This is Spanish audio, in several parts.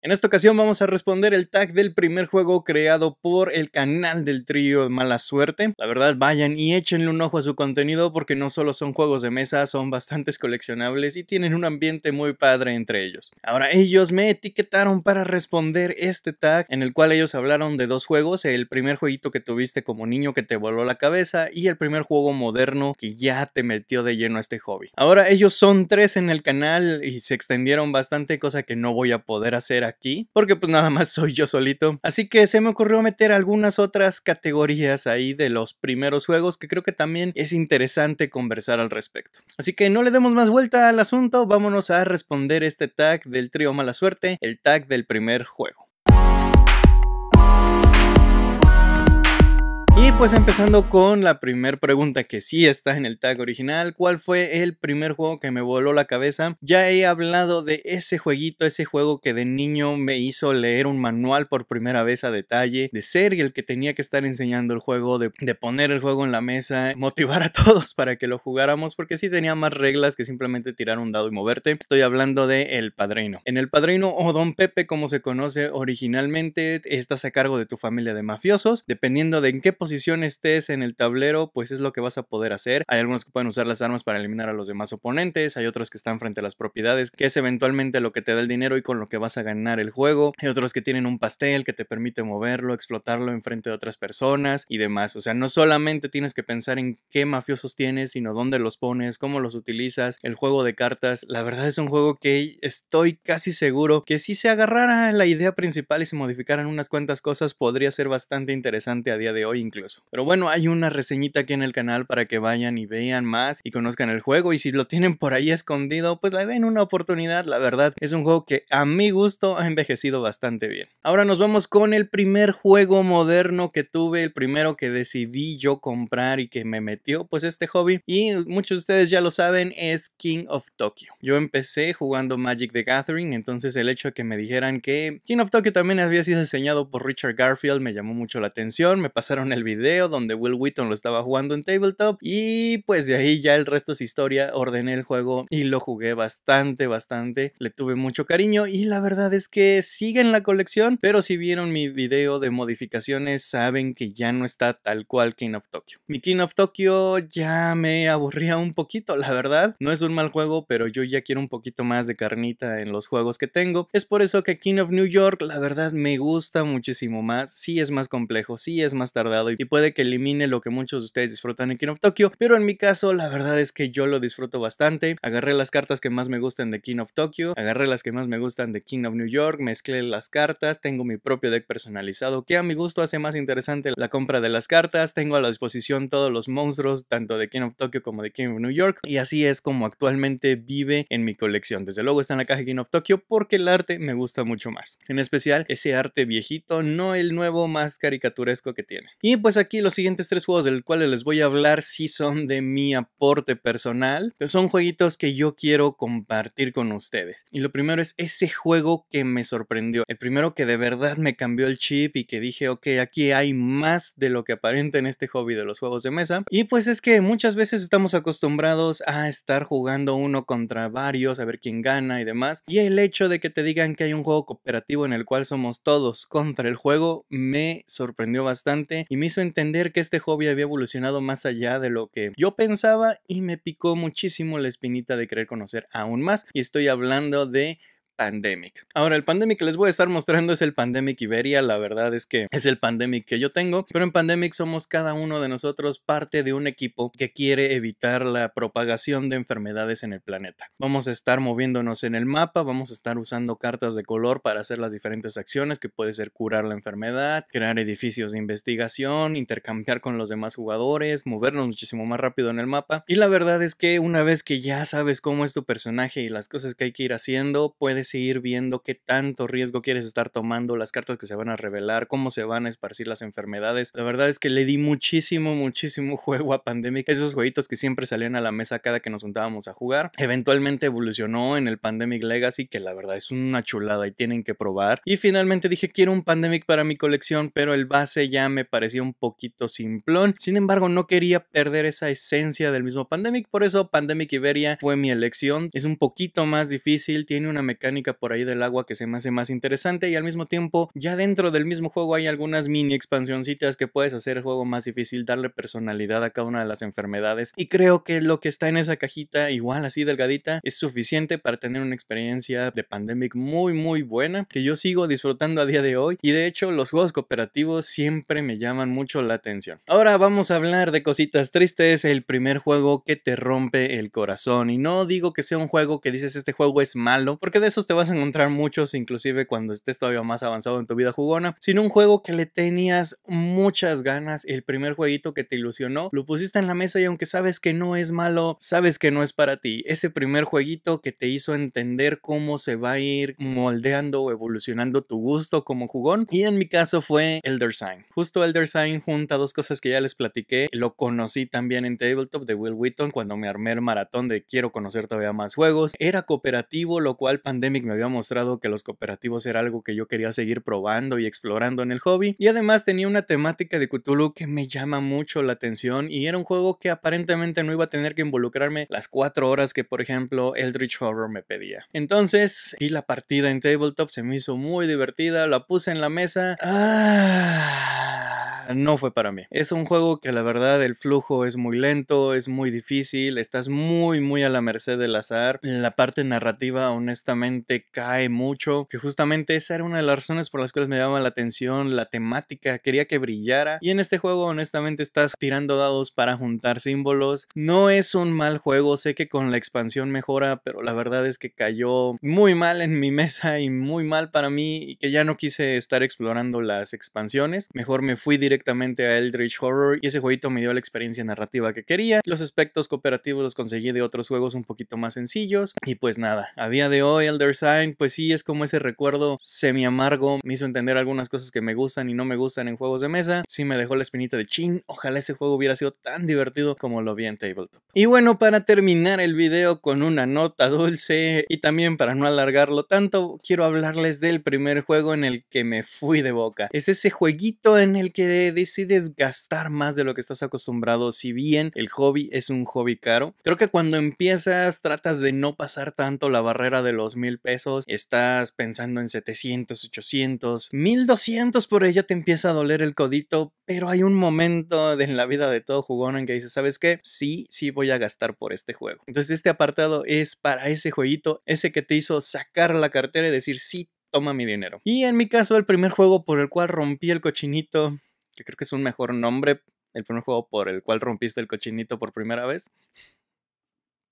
En esta ocasión vamos a responder el tag del primer juego creado por el canal del trío de Mala Suerte. La verdad, vayan y échenle un ojo a su contenido porque no solo son juegos de mesa, son bastantes coleccionables y tienen un ambiente muy padre entre ellos. Ahora, ellos me etiquetaron para responder este tag en el cual ellos hablaron de dos juegos, el primer jueguito que tuviste como niño que te voló la cabeza y el primer juego moderno que ya te metió de lleno a este hobby. Ahora, ellos son tres en el canal y se extendieron bastante, cosa que no voy a poder hacer aquí, porque pues nada más soy yo solito. Así que se me ocurrió meter algunas otras categorías ahí de los primeros juegos que creo que también es interesante conversar al respecto. Así que no le demos más vuelta al asunto, vámonos a responder este tag del trío mala suerte, el tag del primer juego. pues empezando con la primera pregunta que sí está en el tag original, ¿cuál fue el primer juego que me voló la cabeza? Ya he hablado de ese jueguito, ese juego que de niño me hizo leer un manual por primera vez a detalle, de ser el que tenía que estar enseñando el juego, de, poner el juego en la mesa, motivar a todos para que lo jugáramos, porque sí tenía más reglas que simplemente tirar un dado y moverte. Estoy hablando de El Padrino. En El Padrino o Don Pepe, como se conoce originalmente, estás a cargo de tu familia de mafiosos, dependiendo de en qué posición estés en el tablero, pues es lo que vas a poder hacer. Hay algunos que pueden usar las armas para eliminar a los demás oponentes, hay otros que están frente a las propiedades, que es eventualmente lo que te da el dinero y con lo que vas a ganar el juego. Hay otros que tienen un pastel que te permite moverlo, explotarlo en frente de otras personas y demás. O sea, no solamente tienes que pensar en qué mafiosos tienes, sino dónde los pones, cómo los utilizas, el juego de cartas. La verdad es un juego que estoy casi seguro que si se agarrara la idea principal y se modificaran unas cuantas cosas, podría ser bastante interesante a día de hoy incluso. Pero bueno, hay una reseñita aquí en el canal para que vayan y vean más y conozcan el juego y si lo tienen por ahí escondido, pues le den una oportunidad, la verdad es un juego que a mi gusto ha envejecido bastante bien. Ahora nos vamos con el primer juego moderno que tuve, el primero que decidí yo comprar y que me metió pues este hobby y muchos de ustedes ya lo saben es King of Tokyo. Yo empecé jugando Magic the Gathering, entonces el hecho de que me dijeran que King of Tokyo también había sido diseñado por Richard Garfield me llamó mucho la atención, me pasaron el video donde Will Wheaton lo estaba jugando en tabletop y pues de ahí ya el resto es historia, ordené el juego y lo jugué bastante, bastante, le tuve mucho cariño y la verdad es que sigue en la colección, pero si vieron mi video de modificaciones saben que ya no está tal cual King of Tokyo. Mi King of Tokyo ya me aburría un poquito, la verdad, no es un mal juego, pero yo ya quiero un poquito más de carnita en los juegos que tengo, es por eso que King of New York la verdad me gusta muchísimo más, sí es más complejo, sí es más tardado y, pues, puede que elimine lo que muchos de ustedes disfrutan en King of Tokyo, pero en mi caso la verdad es que yo lo disfruto bastante. Agarré las cartas que más me gustan de King of Tokyo, agarré las que más me gustan de King of New York, mezclé las cartas, tengo mi propio deck personalizado que a mi gusto hace más interesante la compra de las cartas, tengo a la disposición todos los monstruos tanto de King of Tokyo como de King of New York y así es como actualmente vive en mi colección. Desde luego está en la caja King of Tokyo porque el arte me gusta mucho más. En especial ese arte viejito, no el nuevo más caricaturesco que tiene. Y pues aquí los siguientes tres juegos del cual les voy a hablar si son de mi aporte personal, pero son jueguitos que yo quiero compartir con ustedes. Y lo primero es ese juego que me sorprendió. El primero que de verdad me cambió el chip y que dije, ok, aquí hay más de lo que aparenta en este hobby de los juegos de mesa. Y pues es que muchas veces estamos acostumbrados a estar jugando uno contra varios, a ver quién gana y demás. Y el hecho de que te digan que hay un juego cooperativo en el cual somos todos contra el juego me sorprendió bastante y me hizo entender que este hobby había evolucionado más allá de lo que yo pensaba y me picó muchísimo la espinita de querer conocer aún más. Y estoy hablando de Pandemic. Ahora, el Pandemic que les voy a estar mostrando es el Pandemic Iberia, la verdad es que es el Pandemic que yo tengo, pero en Pandemic somos cada uno de nosotros parte de un equipo que quiere evitar la propagación de enfermedades en el planeta. Vamos a estar moviéndonos en el mapa, vamos a estar usando cartas de color para hacer las diferentes acciones que puede ser curar la enfermedad, crear edificios de investigación, intercambiar con los demás jugadores, movernos muchísimo más rápido en el mapa y la verdad es que una vez que ya sabes cómo es tu personaje y las cosas que hay que ir haciendo, puedes seguir viendo qué tanto riesgo quieres estar tomando, las cartas que se van a revelar, cómo se van a esparcir las enfermedades. La verdad es que le di muchísimo, muchísimo juego a Pandemic. Esos jueguitos que siempre salían a la mesa cada que nos juntábamos a jugar. Eventualmente evolucionó en el Pandemic Legacy, que la verdad es una chulada y tienen que probar. Y finalmente dije, quiero un Pandemic para mi colección, pero el base ya me parecía un poquito simplón. Sin embargo, no quería perder esa esencia del mismo Pandemic, por eso Pandemic Iberia fue mi elección. Es un poquito más difícil, tiene una mecánica por ahí del agua que se me hace más interesante y al mismo tiempo ya dentro del mismo juego hay algunas mini expansioncitas que puedes hacer el juego más difícil, darle personalidad a cada una de las enfermedades y creo que lo que está en esa cajita igual así delgadita es suficiente para tener una experiencia de pandemic muy muy buena que yo sigo disfrutando a día de hoy y de hecho los juegos cooperativos siempre me llaman mucho la atención. Ahora vamos a hablar de cositas tristes, el primer juego que te rompe el corazón y no digo que sea un juego que dices este juego es malo porque de esos te vas a encontrar muchos, inclusive cuando estés todavía más avanzado en tu vida jugona, sino un juego que le tenías muchas ganas, el primer jueguito que te ilusionó, lo pusiste en la mesa y aunque sabes que no es malo, sabes que no es para ti. Ese primer jueguito que te hizo entender cómo se va a ir moldeando o evolucionando tu gusto como jugón. Y en mi caso fue Elder Sign. Justo Elder Sign junta dos cosas que ya les platiqué. Lo conocí también en Tabletop de Will Wheaton cuando me armé el maratón de quiero conocer todavía más juegos. Era cooperativo, lo cual pandemia me había mostrado que los cooperativos era algo que yo quería seguir probando y explorando en el hobby, y además tenía una temática de Cthulhu que me llama mucho la atención y era un juego que aparentemente no iba a tener que involucrarme las cuatro horas que por ejemplo Eldritch Horror me pedía. Entonces, y la partida en tabletop se me hizo muy divertida, la puse en la mesa. Ah no fue para mí. Es un juego que la verdad el flujo es muy lento, es muy difícil, estás muy muy a la merced del azar. La parte narrativa honestamente cae mucho, que justamente esa era una de las razones por las cuales me llamaba la atención, la temática, quería que brillara. Y en este juego honestamente estás tirando dados para juntar símbolos. No es un mal juego, sé que con la expansión mejora, pero la verdad es que cayó muy mal en mi mesa y muy mal para mí y que ya no quise estar explorando las expansiones. Mejor me fui directamente directamente a Eldritch Horror y ese jueguito me dio la experiencia narrativa que quería. Los aspectos cooperativos los conseguí de otros juegos un poquito más sencillos y pues nada, a día de hoy Elder Sign pues sí es como ese recuerdo semi amargo, me hizo entender algunas cosas que me gustan y no me gustan en juegos de mesa, sí me dejó la espinita de chin, ojalá ese juego hubiera sido tan divertido como lo vi en Tabletop. Y bueno, para terminar el video con una nota dulce y también para no alargarlo tanto, quiero hablarles del primer juego en el que me fui de boca. Es ese jueguito en el que decides gastar más de lo que estás acostumbrado, si bien el hobby es un hobby caro, creo que cuando empiezas tratas de no pasar tanto la barrera de los mil pesos, estás pensando en 700, 800, 1200 por ella te empieza a doler el codito, pero hay un momento en la vida de todo jugón en que dices, ¿sabes qué? Sí, sí voy a gastar por este juego. Entonces este apartado es para ese jueguito, ese que te hizo sacar la cartera y decir, sí, toma mi dinero. Y en mi caso, el primer juego por el cual rompí el cochinito que creo que es un mejor nombre, el primer juego por el cual rompiste el cochinito por primera vez.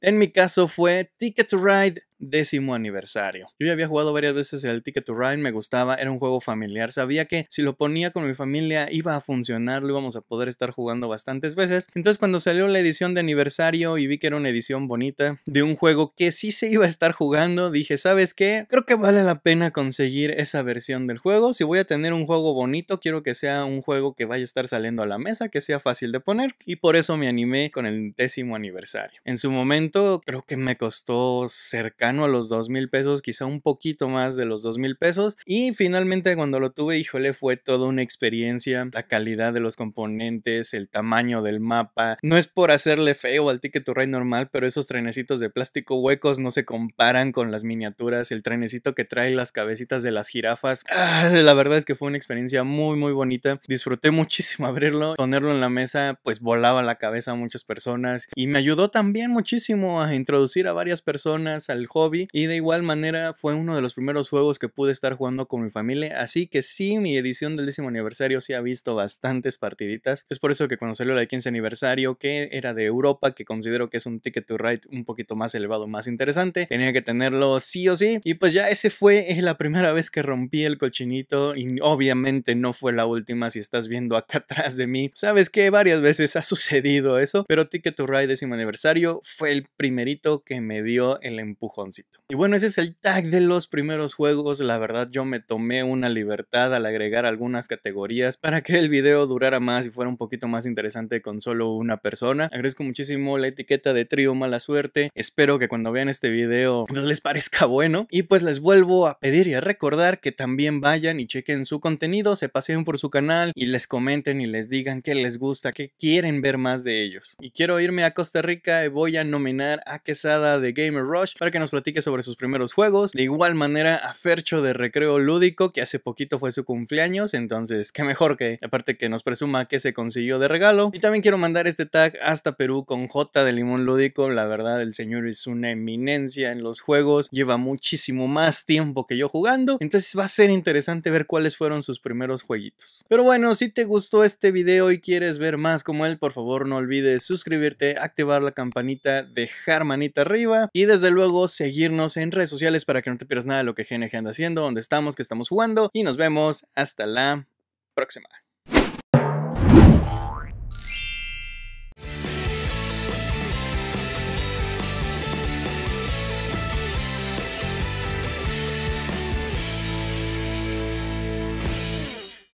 En mi caso fue Ticket to Ride décimo aniversario. Yo ya había jugado varias veces el Ticket to Ride, me gustaba, era un juego familiar, sabía que si lo ponía con mi familia iba a funcionar, lo íbamos a poder estar jugando bastantes veces. Entonces cuando salió la edición de aniversario y vi que era una edición bonita de un juego que sí se iba a estar jugando, dije, ¿sabes qué? Creo que vale la pena conseguir esa versión del juego. Si voy a tener un juego bonito, quiero que sea un juego que vaya a estar saliendo a la mesa, que sea fácil de poner y por eso me animé con el décimo aniversario. En su momento creo que me costó cerca a los dos mil pesos, quizá un poquito más de los dos mil pesos. Y finalmente cuando lo tuve, híjole, fue toda una experiencia. La calidad de los componentes, el tamaño del mapa. No es por hacerle feo al Ticket to Ride normal, pero esos trenecitos de plástico huecos no se comparan con las miniaturas. El trenecito que trae las cabecitas de las jirafas. Ah, la verdad es que fue una experiencia muy, muy bonita. Disfruté muchísimo abrirlo, ponerlo en la mesa, pues volaba la cabeza a muchas personas y me ayudó también muchísimo a introducir a varias personas al juego y de igual manera fue uno de los primeros juegos que pude estar jugando con mi familia, así que sí, mi edición del décimo aniversario sí ha visto bastantes partiditas, es por eso que cuando salió la de 15 aniversario, que era de Europa, que considero que es un Ticket to Ride un poquito más elevado, más interesante, tenía que tenerlo sí o sí, y pues ya ese fue la primera vez que rompí el cochinito y obviamente no fue la última si estás viendo acá atrás de mí, sabes que varias veces ha sucedido eso, pero Ticket to Ride décimo aniversario fue el primerito que me dio el empujón y bueno, ese es el tag de los primeros juegos. La verdad, yo me tomé una libertad al agregar algunas categorías para que el video durara más y fuera un poquito más interesante con solo una persona. Agradezco muchísimo la etiqueta de trío mala suerte. Espero que cuando vean este video pues, les parezca bueno. Y pues les vuelvo a pedir y a recordar que también vayan y chequen su contenido, se paseen por su canal y les comenten y les digan qué les gusta, qué quieren ver más de ellos. Y quiero irme a Costa Rica y voy a nominar a Quesada de Gamer Rush para que nos sobre sus primeros juegos. De igual manera a Fercho de Recreo Lúdico, que hace poquito fue su cumpleaños, entonces qué mejor que aparte que nos presuma que se consiguió de regalo. Y también quiero mandar este tag hasta Perú con J de Limón Lúdico, la verdad el señor es una eminencia en los juegos, lleva muchísimo más tiempo que yo jugando, entonces va a ser interesante ver cuáles fueron sus primeros jueguitos. Pero bueno, si te gustó este video y quieres ver más como él, por favor no olvides suscribirte, activar la campanita, dejar manita arriba y desde luego seguirnos en redes sociales para que no te pierdas nada de lo que GNG anda haciendo, dónde estamos, qué estamos jugando y nos vemos hasta la próxima.